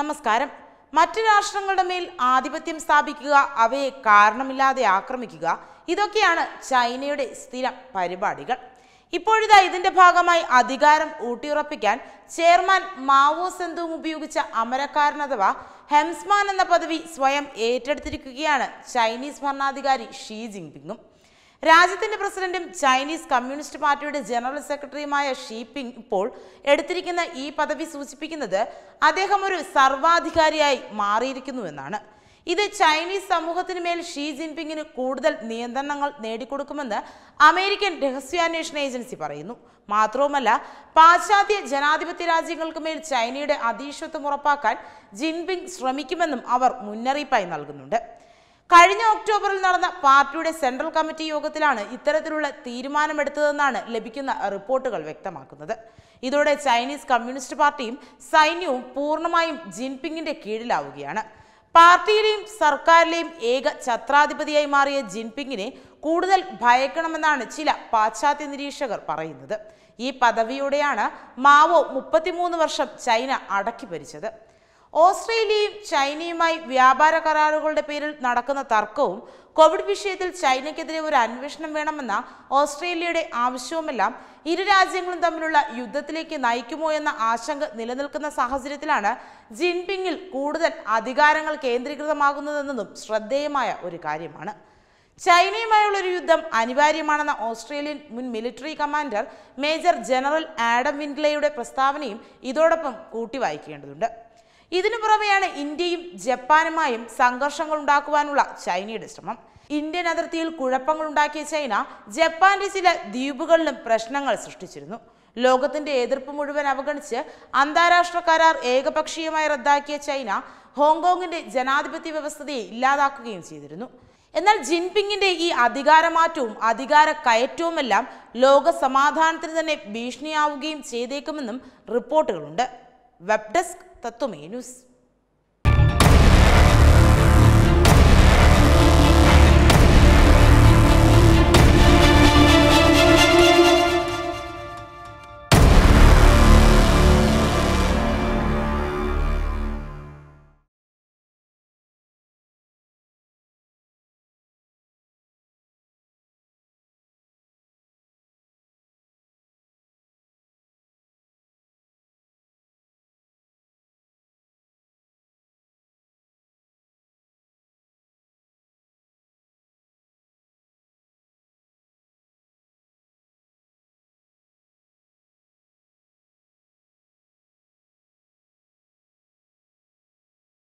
നമസ്കാരം മറ്റു രാഷ്ട്രങ്ങളുടെ മേൽ ആധിപത്യം സ്ഥാപിക്കുക അവയെ കാരണമില്ലാതെ ആക്രമിക്കുക ഇതൊക്കെയാണ് ചൈനയുടെ സ്ഥിരം പരിപാടികൾ ഇപ്പോഴിതാ ഇതിന്റെ ഭാഗമായി അധികാരം ഊട്ടിയുറപ്പിക്കാൻ ചെയർമാൻ മാവോ സെന്തുങ് ഉപയോഗിച്ച അമരക്കാരൻ അഥവാ ഹെംസ്മാൻ എന്ന പദവി സ്വയം ഏറ്റെടുത്തിരിക്കുകയാണ് ചൈനീസ് ഭരണാധികാരി ഷീ ജിൻപിങ്ങും രാജ്യത്തിന്റെ പ്രസിഡന്റും ചൈനീസ് കമ്മ്യൂണിസ്റ്റ് പാർട്ടിയുടെ ജനറൽ സെക്രട്ടറിയുമായ ഷീപിങ് ഇപ്പോൾ എടുത്തിരിക്കുന്ന ഈ പദവി സൂചിപ്പിക്കുന്നത് അദ്ദേഹം ഒരു സർവാധികാരിയായി മാറിയിരിക്കുന്നുവെന്നാണ് ഇത് ചൈനീസ് സമൂഹത്തിന് മേൽ ഷീ ജിൻപിങ്ങിന് കൂടുതൽ നിയന്ത്രണങ്ങൾ നേടിക്കൊടുക്കുമെന്ന് അമേരിക്കൻ രഹസ്യാന്വേഷണ ഏജൻസി പറയുന്നു മാത്രവുമല്ല പാശ്ചാത്യ ജനാധിപത്യ രാജ്യങ്ങൾക്ക് മേൽ ചൈനയുടെ അധീശത്വം ഉറപ്പാക്കാൻ ജിൻപിങ് ശ്രമിക്കുമെന്നും അവർ മുന്നറിയിപ്പായി നൽകുന്നുണ്ട് കഴിഞ്ഞ ഒക്ടോബറിൽ നടന്ന പാർട്ടിയുടെ സെൻട്രൽ കമ്മിറ്റി യോഗത്തിലാണ് ഇത്തരത്തിലുള്ള തീരുമാനമെടുത്തതെന്നാണ് ലഭിക്കുന്ന റിപ്പോർട്ടുകൾ വ്യക്തമാക്കുന്നത് ഇതോടെ ചൈനീസ് കമ്മ്യൂണിസ്റ്റ് പാർട്ടിയും സൈന്യവും പൂർണ്ണമായും ജിൻപിങ്ങിന്റെ കീഴിലാവുകയാണ് പാർട്ടിയിലെയും സർക്കാരിലെയും ഏക ഛത്രാധിപതിയായി മാറിയ ജിൻപിങ്ങിനെ കൂടുതൽ ഭയക്കണമെന്നാണ് ചില പാശ്ചാത്യ നിരീക്ഷകർ പറയുന്നത് ഈ പദവിയോടെയാണ് മാവോ മുപ്പത്തിമൂന്ന് വർഷം ചൈന അടക്കി ഭരിച്ചത് ഓസ്ട്രേലിയയും ചൈനയുമായി വ്യാപാര കരാറുകളുടെ പേരിൽ നടക്കുന്ന തർക്കവും കോവിഡ് വിഷയത്തിൽ ചൈനയ്ക്കെതിരെ ഒരു അന്വേഷണം വേണമെന്ന ഓസ്ട്രേലിയയുടെ ആവശ്യവുമെല്ലാം ഇരു രാജ്യങ്ങളും തമ്മിലുള്ള യുദ്ധത്തിലേക്ക് നയിക്കുമോ എന്ന ആശങ്ക നിലനിൽക്കുന്ന സാഹചര്യത്തിലാണ് ജിൻപിങ്ങിൽ കൂടുതൽ അധികാരങ്ങൾ കേന്ദ്രീകൃതമാകുന്നതെന്നതും ശ്രദ്ധേയമായ ഒരു കാര്യമാണ് ചൈനയുമായുള്ള ഒരു യുദ്ധം അനിവാര്യമാണെന്ന ഓസ്ട്രേലിയൻ മുൻ military commander major general Adam വിൻഗ്ലയുടെ പ്രസ്താവനയും ഇതോടൊപ്പം വായിക്കേണ്ടതുണ്ട് ഇതിനു പുറമെയാണ് ഇന്ത്യയും ജപ്പാനുമായും സംഘർഷങ്ങൾ ഉണ്ടാക്കുവാനുള്ള ചൈനയുടെ ശ്രമം ഇന്ത്യൻ അതിർത്തിയിൽ കുഴപ്പങ്ങൾ ഉണ്ടാക്കിയ ചൈന ജപ്പാന്റെ ചില ദ്വീപുകളിലും പ്രശ്നങ്ങൾ സൃഷ്ടിച്ചിരുന്നു ലോകത്തിന്റെ എതിർപ്പ് മുഴുവൻ അവഗണിച്ച് അന്താരാഷ്ട്ര കരാർ ഏകപക്ഷീയമായി റദ്ദാക്കിയ ചൈന ഹോങ്കോങ്ങിന്റെ ജനാധിപത്യ വ്യവസ്ഥതയെ ഇല്ലാതാക്കുകയും ചെയ്തിരുന്നു എന്നാൽ ജിൻപിങ്ങിന്റെ ഈ അധികാരമാറ്റവും അധികാര കയറ്റവുമെല്ലാം ലോക സമാധാനത്തിന് തന്നെ ഭീഷണിയാവുകയും ചെയ്തേക്കുമെന്നും റിപ്പോർട്ടുകളുണ്ട് webdesk Tatto News.